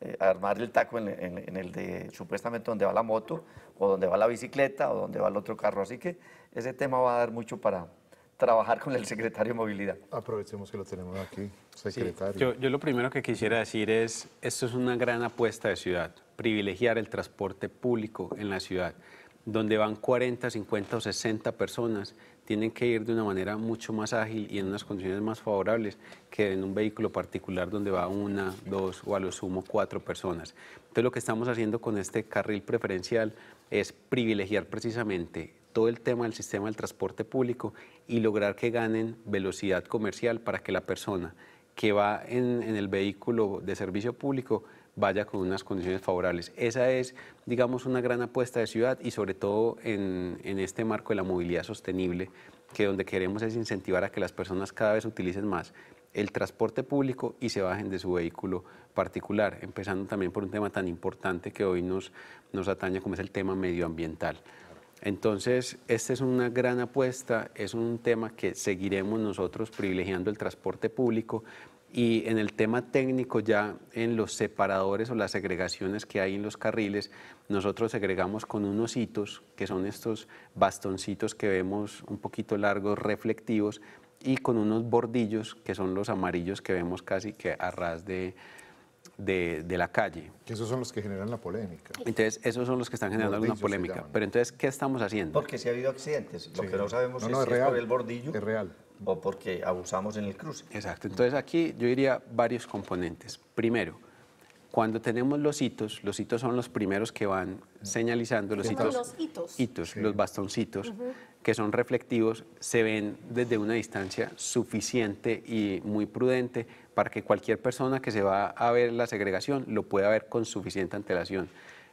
Eh, armar el taco en, en, el de supuestamente donde va la moto, o donde va la bicicleta, o donde va el otro carro. Así que ese tema va a dar mucho para trabajar con el secretario de Movilidad. Aprovechemos que lo tenemos aquí, secretario. yo, yo, lo primero que quisiera decir es, esto es una gran apuesta de ciudad, privilegiar el transporte público en la ciudad, donde van 40, 50 o 60 personas, tienen que ir de una manera mucho más ágil y en unas condiciones más favorables que en un vehículo particular donde va una, dos o a lo sumo cuatro personas. Entonces lo que estamos haciendo con este carril preferencial es privilegiar precisamente todo el tema del sistema del transporte público y lograr que ganen velocidad comercial para que la persona que va en, el vehículo de servicio público vaya con unas condiciones favorables. Esa es, digamos, una gran apuesta de ciudad y sobre todo en, este marco de la movilidad sostenible, que donde queremos es incentivar a que las personas cada vez utilicen más el transporte público y se bajen de su vehículo particular, empezando también por un tema tan importante que hoy nos, nos atañe como es el tema medioambiental. Entonces, esta es una gran apuesta, es un tema que seguiremos nosotros privilegiando el transporte público y en el tema técnico ya en los separadores o las segregaciones que hay en los carriles, nosotros segregamos con unos hitos, que son estos bastoncitos que vemos un poquito largos, reflectivos, y con unos bordillos, que son los amarillos que vemos casi que a ras de, de, la calle. Que esos son los que generan la polémica. Entonces, esos son los que están generando alguna polémica. Pero entonces, ¿qué estamos haciendo? Porque si ha habido accidentes, lo que no sabemos es, si es por el bordillo es real. o porque abusamos en el cruce. Exacto. Entonces, aquí yo diría varios componentes. Primero, cuando tenemos los hitos, los hitos son los primeros que van señalizando los hitos. Los hitos. Los bastoncitos, que son reflectivos, se ven desde una distancia suficiente y muy prudente para que cualquier persona que se va a ver la segregación lo pueda ver con suficiente antelación.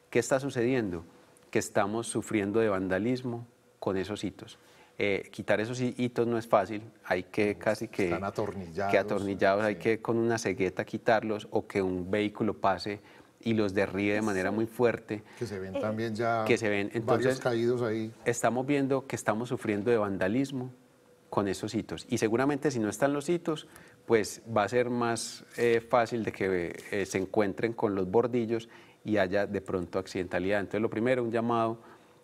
¿Qué está sucediendo? Que estamos sufriendo de vandalismo con esos hitos. Eh, quitar esos hitos no es fácil, hay que casi que... Están atornillados. Que atornillados, hay que con una cegueta quitarlos o que un vehículo pase y los derríe de manera muy fuerte. Que se ven eh, también ya que se ven. Entonces, varios caídos ahí. Estamos viendo que estamos sufriendo de vandalismo, con esos hitos. Y seguramente si no están los hitos, pues va a ser más eh, fácil de que eh, se encuentren con los bordillos y haya de pronto accidentalidad. Entonces, lo primero, un llamado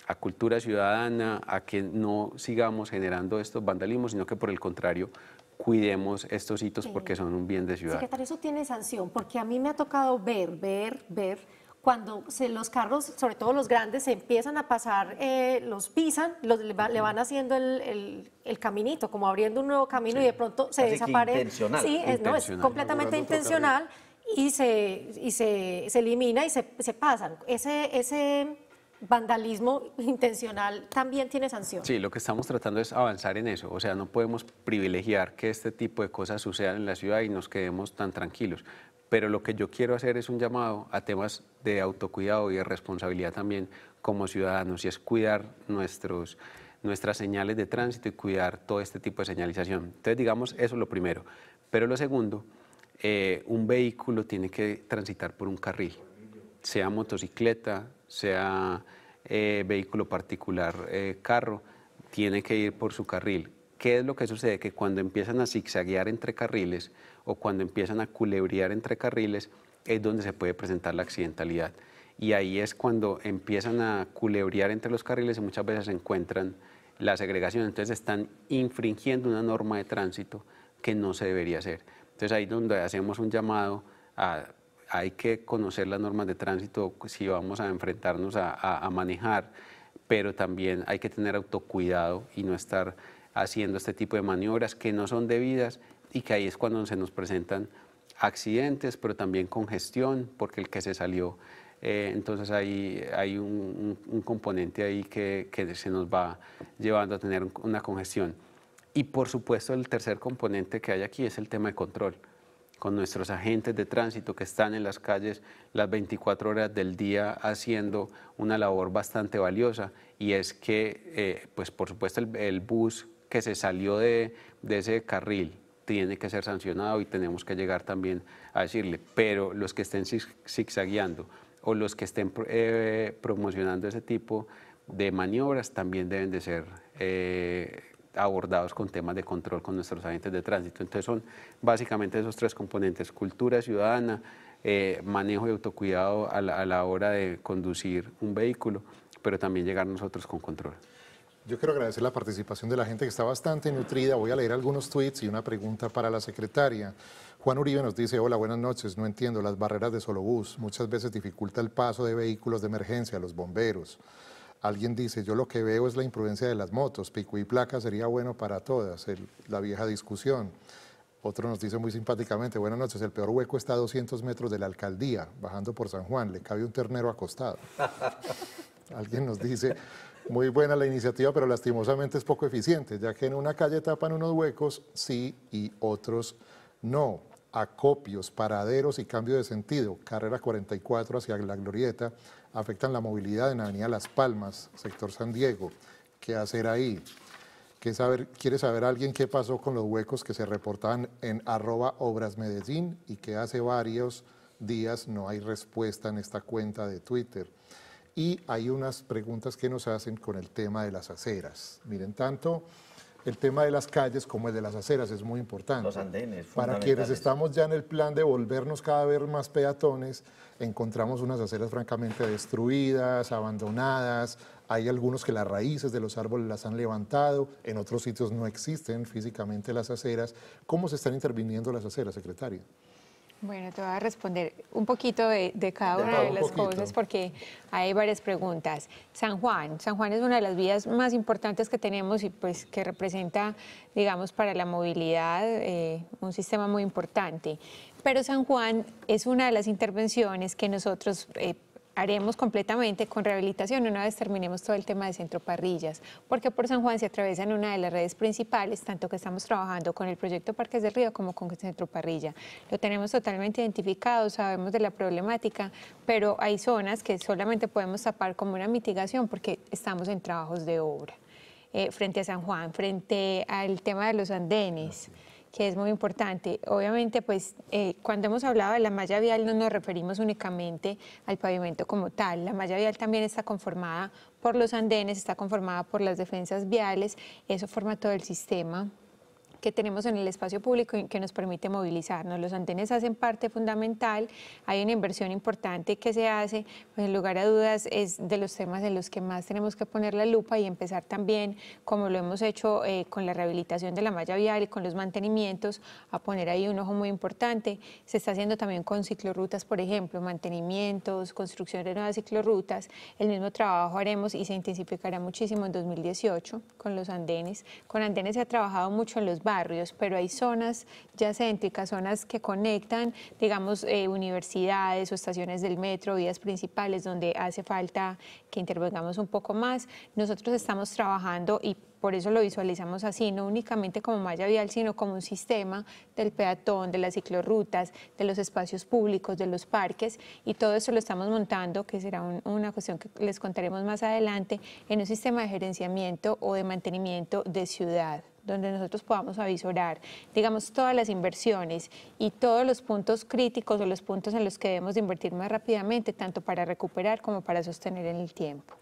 a cultura ciudadana, a que no sigamos generando estos vandalismos, sino que por el contrario cuidemos estos hitos porque son un bien de ciudad. Secretario, eso tiene sanción, porque a mí me ha tocado ver, ver, ver cuando se, los carros, sobre todo los grandes, se empiezan a pasar, eh, los pisan, los, le, van haciendo el, caminito, como abriendo un nuevo camino y de pronto se desaparece. Sí, es, intencional. No, es completamente intencional y, se, y se, se, elimina y se, se pasan. Ese, ese vandalismo intencional también tiene sanción. Sí, lo que estamos tratando es avanzar en eso. O sea, no podemos privilegiar que este tipo de cosas sucedan en la ciudad y nos quedemos tan tranquilos pero lo que yo quiero hacer es un llamado a temas de autocuidado y de responsabilidad también como ciudadanos, y es cuidar nuestros, nuestras señales de tránsito y cuidar todo este tipo de señalización. Entonces, digamos, eso es lo primero. Pero lo segundo, eh, un vehículo tiene que transitar por un carril, sea motocicleta, sea eh, vehículo particular, eh, carro, tiene que ir por su carril. ¿Qué es lo que sucede? Que cuando empiezan a zigzaguear entre carriles o cuando empiezan a culebrear entre carriles es donde se puede presentar la accidentalidad. Y ahí es cuando empiezan a culebrear entre los carriles y muchas veces se encuentran la segregación. Entonces están infringiendo una norma de tránsito que no se debería hacer. Entonces ahí es donde hacemos un llamado a hay que conocer las normas de tránsito si vamos a enfrentarnos a manejar, pero también hay que tener autocuidado y no estar haciendo este tipo de maniobras que no son debidas y que ahí es cuando se nos presentan accidentes, pero también congestión, porque el que se salió, eh, entonces ahí hay un, componente ahí que, que, se nos va llevando a tener una congestión. Y por supuesto el tercer componente que hay aquí es el tema de control, con nuestros agentes de tránsito que están en las calles las 24 horas del día haciendo una labor bastante valiosa y es que, eh, pues por supuesto el, el bus que se salió de, ese carril tiene que ser sancionado y tenemos que llegar también a decirle, pero los que estén zigzagueando o los que estén eh, promocionando ese tipo de maniobras también deben de ser eh, abordados con temas de control con nuestros agentes de tránsito. Entonces son básicamente esos tres componentes, cultura ciudadana, eh, manejo y autocuidado a la, a la hora de conducir un vehículo, pero también llegar nosotros con control. Yo quiero agradecer la participación de la gente que está bastante nutrida. Voy a leer algunos tweets y una pregunta para la secretaria. Juan Uribe nos dice, hola, buenas noches, no entiendo, las barreras de solo bus. muchas veces dificulta el paso de vehículos de emergencia, los bomberos. Alguien dice, yo lo que veo es la imprudencia de las motos, pico y placa sería bueno para todas, la vieja discusión. Otro nos dice muy simpáticamente, buenas noches, el peor hueco está a 200 metros de la alcaldía, bajando por San Juan, le cabe un ternero acostado. (laughs) Alguien nos dice, muy buena la iniciativa, pero lastimosamente es poco eficiente, ya que en una calle tapan unos huecos, sí, y otros no. Acopios, paraderos y cambio de sentido. Carrera 44 hacia la Glorieta afectan la movilidad en Avenida Las Palmas, sector San Diego. ¿Qué hacer ahí? saber, ¿Quiere saber alguien qué pasó con los huecos que se reportaban en arroba obras y que hace varios días no hay respuesta en esta cuenta de Twitter? y hay unas preguntas que nos hacen con el tema de las aceras. Miren, tanto el tema de las calles como el de las aceras es muy importante. Los andenes. Para quienes estamos ya en el plan de volvernos cada vez más peatones, encontramos unas aceras francamente destruidas, abandonadas. Hay algunos que las raíces de los árboles las han levantado, en otros sitios no existen físicamente las aceras. ¿Cómo se están interviniendo las aceras, secretaria? Bueno, te voy a responder un poquito de, cada una de las cosas porque hay varias preguntas. San Juan, San Juan es una de las vías más importantes que tenemos y pues que representa, digamos, para la movilidad eh, un sistema muy importante. Pero San Juan es una de las intervenciones que nosotros eh, haremos completamente con rehabilitación una vez terminemos todo el tema de Centro Parrillas, porque por San Juan se atraviesan una de las redes principales, tanto que estamos trabajando con el proyecto Parques del Río como con Centro Parrilla. Lo tenemos totalmente identificado, sabemos de la problemática, pero hay zonas que solamente podemos tapar como una mitigación porque estamos en trabajos de obra. Eh, frente a San Juan, frente al tema de los andenes que es muy importante. Obviamente, pues eh, cuando hemos hablado de la malla vial no nos referimos únicamente al pavimento como tal. La malla vial también está conformada por los andenes, está conformada por las defensas viales, eso forma todo el sistema que tenemos en el espacio público y que nos permite movilizarnos. Los andenes hacen parte fundamental, hay una inversión importante que se hace, pues, en lugar a dudas es de los temas en los que más tenemos que poner la lupa y empezar también, como lo hemos hecho eh, con la rehabilitación de la malla vial y con los mantenimientos, a poner ahí un ojo muy importante. Se está haciendo también con ciclorrutas, por ejemplo, mantenimientos, construcción de nuevas ciclorrutas. El mismo trabajo haremos y se intensificará muchísimo en 2018 con los andenes. Con andenes se ha trabajado mucho en los barrios pero hay zonas céntricas, zonas que conectan, digamos, eh, universidades o estaciones del metro, vías principales, donde hace falta que intervengamos un poco más. Nosotros estamos trabajando y por eso lo visualizamos así, no únicamente como malla vial, sino como un sistema del peatón, de las ciclorrutas, de los espacios públicos, de los parques, y todo eso lo estamos montando, que será una cuestión que les contaremos más adelante, en un sistema de gerenciamiento o de mantenimiento de ciudad donde nosotros podamos avisorar, digamos, todas las inversiones y todos los puntos críticos o los puntos en los que debemos invertir más rápidamente, tanto para recuperar como para sostener en el tiempo.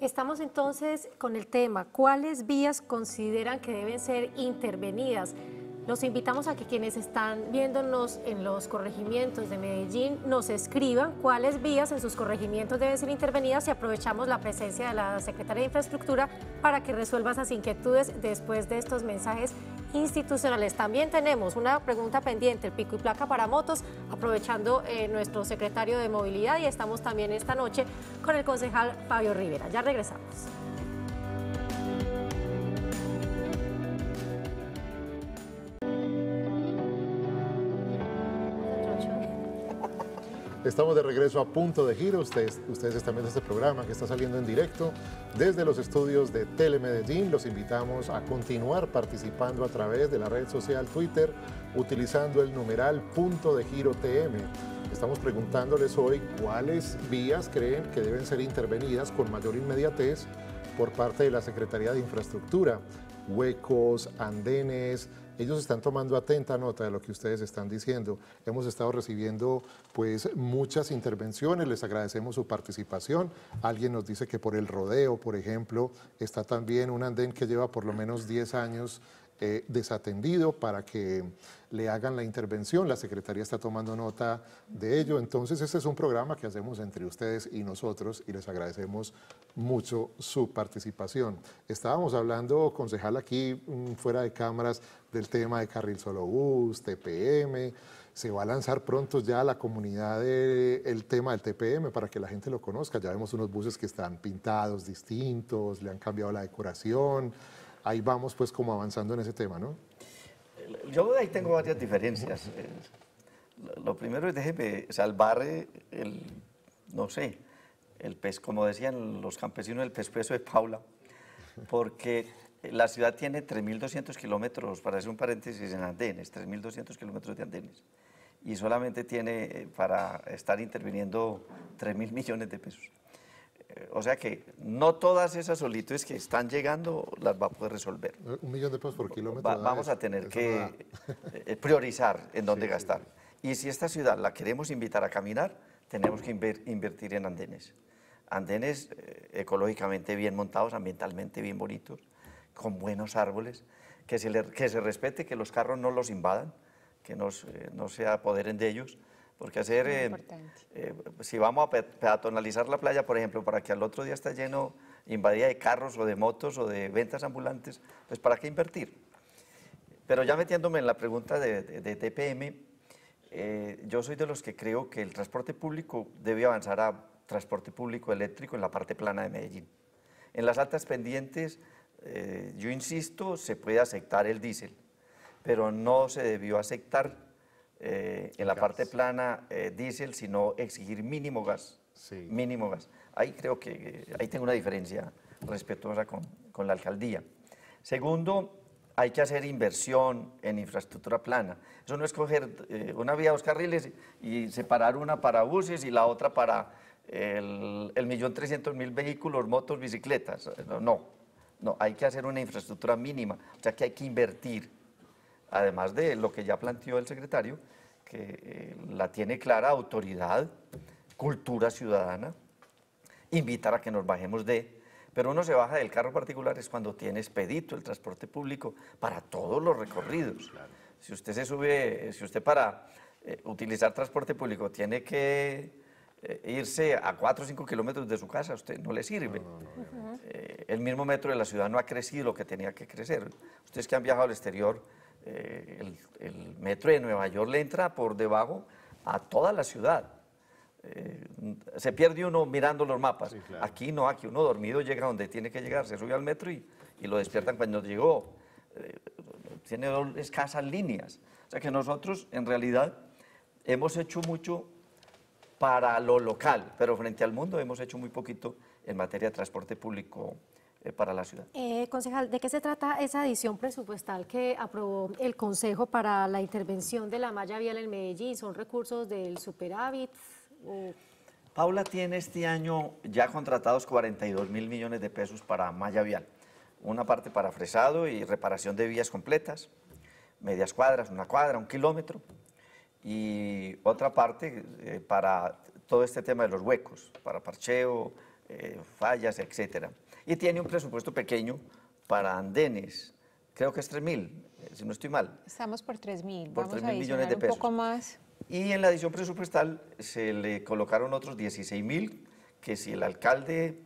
Estamos entonces con el tema, ¿cuáles vías consideran que deben ser intervenidas? Los invitamos a que quienes están viéndonos en los corregimientos de Medellín nos escriban cuáles vías en sus corregimientos deben ser intervenidas y aprovechamos la presencia de la Secretaria de Infraestructura para que resuelva esas inquietudes después de estos mensajes institucionales. También tenemos una pregunta pendiente, el pico y placa para motos, aprovechando eh, nuestro secretario de Movilidad y estamos también esta noche con el concejal Fabio Rivera. Ya regresamos. Estamos de regreso a Punto de Giro. Ustedes, ustedes están viendo este programa que está saliendo en directo desde los estudios de Telemedellín. Los invitamos a continuar participando a través de la red social Twitter utilizando el numeral Punto de Giro TM. Estamos preguntándoles hoy cuáles vías creen que deben ser intervenidas con mayor inmediatez por parte de la Secretaría de Infraestructura. Huecos, andenes, ellos están tomando atenta nota de lo que ustedes están diciendo. Hemos estado recibiendo pues muchas intervenciones, les agradecemos su participación. Alguien nos dice que por el rodeo, por ejemplo, está también un andén que lleva por lo menos 10 años eh, desatendido para que le hagan la intervención. La Secretaría está tomando nota de ello. Entonces, este es un programa que hacemos entre ustedes y nosotros y les agradecemos mucho su participación. Estábamos hablando, concejal, aquí mm, fuera de cámaras del tema de Carril Solo Bus, TPM. Se va a lanzar pronto ya la comunidad el tema del TPM para que la gente lo conozca. Ya vemos unos buses que están pintados, distintos, le han cambiado la decoración ahí vamos pues como avanzando en ese tema, ¿no? Yo ahí tengo varias diferencias. Lo primero es déjeme salvar eh, el, no sé, el pez, como decían los campesinos, el pez de Paula, porque la ciudad tiene 3.200 kilómetros, para hacer un paréntesis, en andenes, 3.200 kilómetros de andenes, y solamente tiene eh, para estar interviniendo 3.000 millones de pesos. O sea que no todas esas solitudes que están llegando las va a poder resolver. Eh, un millón de pesos por kilómetro. vamos ¿eh? a tener que eh, priorizar en dónde gastar. Y si esta ciudad la queremos invitar a caminar, tenemos que invertir en andenes. Andenes ecológicamente bien montados, ambientalmente bien bonitos, con buenos árboles, que se, respete, que los carros no los invadan, que no se apoderen de ellos porque hacer, eh, si vamos a peatonalizar la playa, por ejemplo, para que al otro día esté lleno, invadida de carros o de motos o de ventas ambulantes, pues ¿para qué invertir? Pero ya metiéndome en la pregunta de, TPM, eh, yo soy de los que creo que el transporte público debe avanzar a transporte público eléctrico en la parte plana de Medellín. En las altas pendientes, eh, yo insisto, se puede aceptar el diésel, pero no se debió aceptar eh, en la parte plana eh, diésel, sino exigir mínimo gas. Sí. Mínimo gas. Ahí creo que eh, ahí tengo una diferencia respetuosa con, con la alcaldía. Segundo, hay que hacer inversión en infraestructura plana. Eso no es coger una vía, dos carriles y separar una para buses y la otra para el, millón trescientos mil vehículos, motos, bicicletas. no, no, hay que hacer una infraestructura mínima, o sea que hay que invertir además de lo que ya planteó el secretario, que eh, la tiene clara autoridad, cultura ciudadana, invitar a que nos bajemos de, pero uno se baja del carro particular es cuando tiene expedito el transporte público para todos los recorridos. Si usted se sube, si usted para eh, utilizar transporte público tiene que eh, irse a 4 o 5 kilómetros de su casa, a usted no le sirve. el mismo metro de la ciudad no ha crecido lo que tenía que crecer. Ustedes que han viajado al exterior, eh, el, metro de Nueva York le entra por debajo a toda la ciudad. Eh, se pierde uno mirando los mapas. Aquí no, aquí uno dormido llega donde tiene que llegar, se sube al metro y, lo despiertan cuando llegó. Eh, tiene escasas líneas. O sea que nosotros en realidad hemos hecho mucho para lo local, pero frente al mundo hemos hecho muy poquito en materia de transporte público eh, para la ciudad. Eh, concejal, ¿de qué se trata esa adición presupuestal que aprobó el Consejo para la intervención de la malla vial en Medellín? ¿Son recursos del superávit? Paula tiene este año ya contratados 42 mil millones de pesos para malla vial. Una parte para fresado y reparación de vías completas, medias cuadras, una cuadra, un kilómetro. Y otra parte eh, para todo este tema de los huecos, para parcheo, fallas, etcétera y tiene un presupuesto pequeño para andenes. Creo que es 3.000, mil, si no estoy mal. Estamos por 3.000, mil, vamos millones de pesos. un poco más. Y en la edición presupuestal se le colocaron otros 16.000 que si el alcalde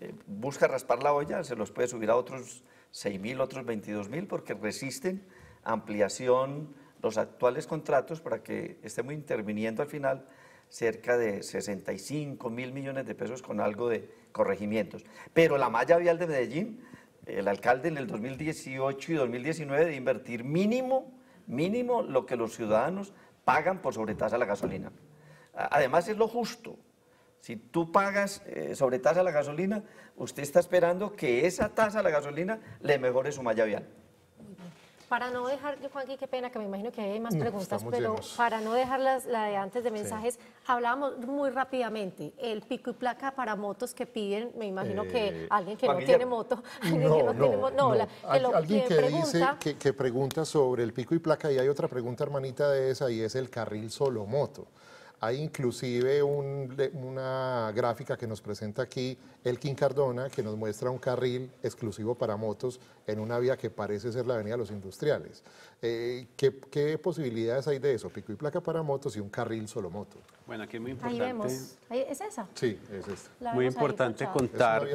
eh, busca raspar la olla, se los puede subir a otros 6.000, mil, otros 22.000, mil, porque resisten ampliación los actuales contratos para que estemos interviniendo al final cerca de 65 mil millones de pesos con algo de corregimientos. Pero la malla vial de Medellín, el alcalde en el 2018 y 2019 de invertir mínimo, mínimo lo que los ciudadanos pagan por sobretasa la gasolina. Además es lo justo. Si tú pagas eh, sobretasa tasa la gasolina, usted está esperando que esa tasa a la gasolina le mejore su malla vial. Para no dejar, Juanqui, qué pena, que me imagino que hay más preguntas, pero para no dejar la de antes de mensajes, hablábamos muy rápidamente, el pico y placa para motos que piden, me imagino que eh, alguien que no tiene moto, (laughs) alguien que no, tiene moto, no, alguien dice, que, que pregunta sobre el pico y placa, y hay otra pregunta hermanita de esa, y es el carril solo moto. Hay inclusive una gráfica que nos presenta aquí Elkin Cardona que nos muestra un carril exclusivo para motos en una vía que parece ser la Avenida de los Industriales. Eh, ¿qué, posibilidades hay de eso? Pico y placa para motos y un carril solo moto. Bueno, aquí es muy importante. Ahí vemos. ¿Es esa? Sí, es esta. muy importante contar.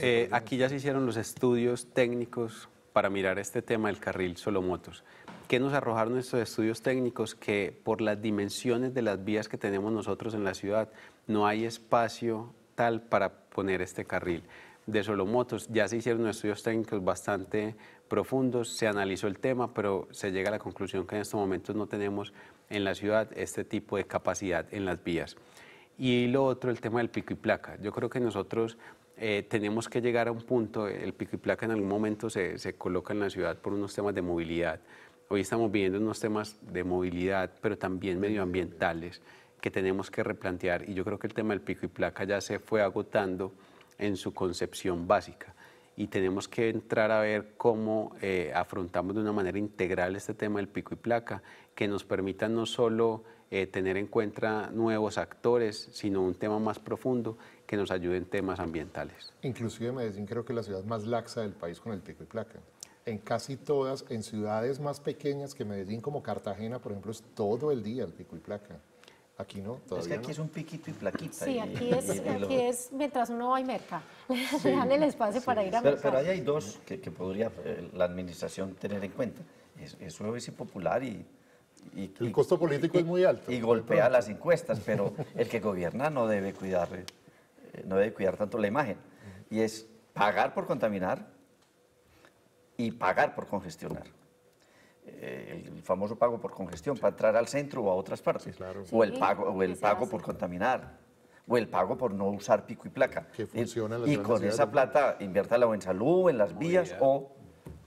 Eh, aquí ya se hicieron los estudios técnicos para mirar este tema del carril solo motos. ¿Qué nos arrojaron estos estudios técnicos? Que por las dimensiones de las vías que tenemos nosotros en la ciudad, no hay espacio tal para poner este carril. De solo motos. ya se hicieron estudios técnicos bastante profundos, se analizó el tema, pero se llega a la conclusión que en estos momentos no tenemos en la ciudad este tipo de capacidad en las vías. Y lo otro, el tema del pico y placa. Yo creo que nosotros eh, tenemos que llegar a un punto, el pico y placa en algún momento se, se coloca en la ciudad por unos temas de movilidad, Hoy estamos viviendo unos temas de movilidad, pero también medioambientales, que tenemos que replantear. Y yo creo que el tema del pico y placa ya se fue agotando en su concepción básica. Y tenemos que entrar a ver cómo eh, afrontamos de una manera integral este tema del pico y placa, que nos permita no solo eh, tener en cuenta nuevos actores, sino un tema más profundo que nos ayude en temas ambientales. Inclusive Medellín creo que es la ciudad más laxa del país con el pico y placa en casi todas, en ciudades más pequeñas que Medellín, como Cartagena, por ejemplo, es todo el día el pico y placa. Aquí no, todavía Es que aquí es un piquito y plaquita. Sí, aquí, es, aquí es mientras uno va y merca. (laughs) Le dan el espacio para ir a mercar. Pero, ahí hay dos que, podría eh, la administración tener en cuenta. Es, un es popular y... y el costo político es muy alto. Y golpea las encuestas, pero el que gobierna no debe cuidar, eh, no debe cuidar tanto la imagen. Y es pagar por contaminar y pagar por congestionar. Eh, el famoso pago por congestión para entrar al centro o a otras partes. O el pago, o el pago por contaminar. O el pago por no usar pico y placa. funciona y con esa plata inviértala o en salud, en las vías o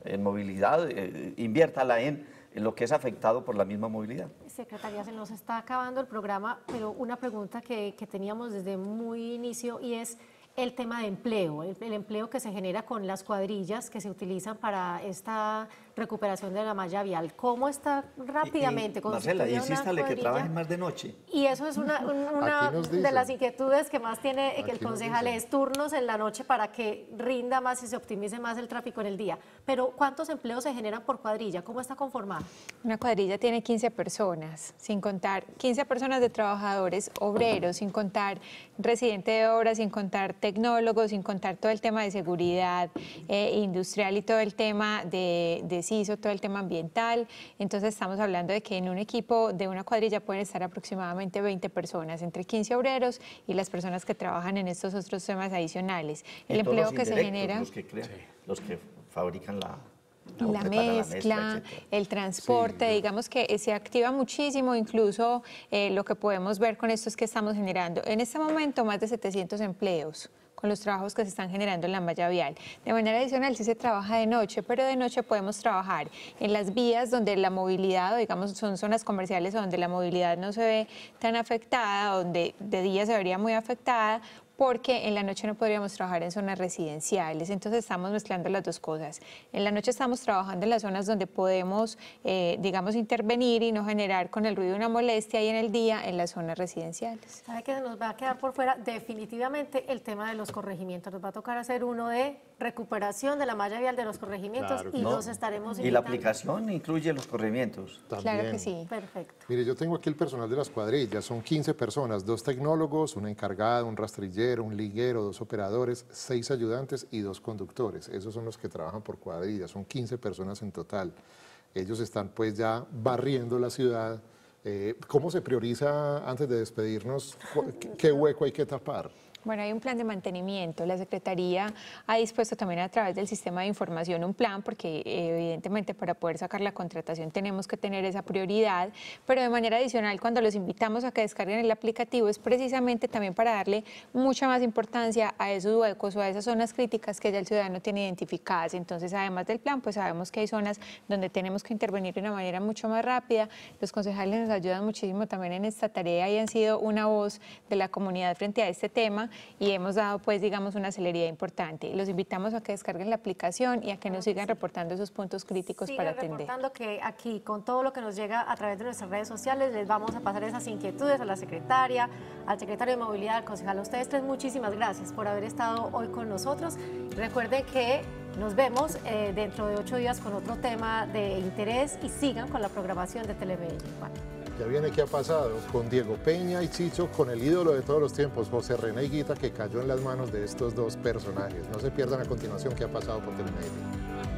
en movilidad, eh, inviértala en lo que es afectado por la misma movilidad. Secretaría, se nos está acabando el programa, pero una pregunta que teníamos desde muy inicio y es, el tema de empleo, el, empleo que se genera con las cuadrillas que se utilizan para esta recuperación de la malla vial. ¿Cómo está rápidamente con Marcela, que trabajen más de noche. Y eso es una, de las inquietudes que más tiene que el concejal, es turnos en la noche para que rinda más y se optimice más el tráfico en el día. Pero ¿cuántos empleos se generan por cuadrilla? ¿Cómo está conformada? Una cuadrilla tiene 15 personas, sin contar 15 personas de trabajadores, obreros, sin contar residente de obra, sin contar tecnólogos, sin contar todo el tema de seguridad eh, industrial y todo el tema de, de CISO, todo el tema ambiental. Entonces estamos hablando de que en un equipo de una cuadrilla pueden estar aproximadamente 20 personas, entre 15 obreros y las personas que trabajan en estos otros temas adicionales. El empleo que se genera... los que fabrican la, la, mezcla, el transporte, digamos que eh, se activa muchísimo, incluso eh, lo que podemos ver con esto es que estamos generando en este momento más de 700 empleos con los trabajos que se están generando en la malla vial. De manera adicional, sí se trabaja de noche, pero de noche podemos trabajar en las vías donde la movilidad, digamos, son zonas comerciales donde la movilidad no se ve tan afectada, donde de día se vería muy afectada, porque en la noche no podríamos trabajar en zonas residenciales, entonces estamos mezclando las dos cosas. En la noche estamos trabajando en las zonas donde podemos, eh, digamos, intervenir y no generar con el ruido una molestia y en el día en las zonas residenciales. ¿Sabe que nos va a quedar por fuera definitivamente el tema de los corregimientos? Nos va a tocar hacer uno de recuperación de la malla vial de los corregimientos y no. los estaremos Y la aplicación incluye los corregimientos. También. Claro que sí. Perfecto. Mire, yo tengo aquí el personal de las cuadrillas, son 15 personas, dos tecnólogos, una encargada, un rastrillero, un liguero, dos operadores, seis ayudantes y dos conductores. Esos son los que trabajan por cuadrillas, son 15 personas en total. Ellos están pues ya barriendo la ciudad. Eh, ¿Cómo se prioriza antes de despedirnos? ¿Qué hueco hay que tapar? Bueno, hay un plan de mantenimiento. La Secretaría ha dispuesto también a través del sistema de información un plan, porque evidentemente para poder sacar la contratación tenemos que tener esa prioridad, pero de manera adicional cuando los invitamos a que descarguen el aplicativo es precisamente también para darle mucha más importancia a esos huecos o a esas zonas críticas que ya el ciudadano tiene identificadas. Entonces, además del plan, pues sabemos que hay zonas donde tenemos que intervenir de una manera mucho más rápida. Los concejales nos ayudan muchísimo también en esta tarea y han sido una voz de la comunidad frente a este tema y hemos dado pues digamos una celeridad importante. Los invitamos a que descarguen la aplicación y a que nos sigan reportando esos puntos críticos para atender. reportando que aquí con todo lo que nos llega a través de nuestras redes sociales les vamos a pasar esas inquietudes a la secretaria, al secretario de Movilidad, al concejal. A ustedes tres muchísimas gracias por haber estado hoy con nosotros. Recuerden que nos vemos eh, dentro de ocho días con otro tema de interés y sigan con la programación de Telemedellín ya viene qué ha pasado con Diego Peña y Chicho, con el ídolo de todos los tiempos, José René Guita, que cayó en las manos de estos dos personajes. No se pierdan a continuación qué ha pasado por Telemedellín.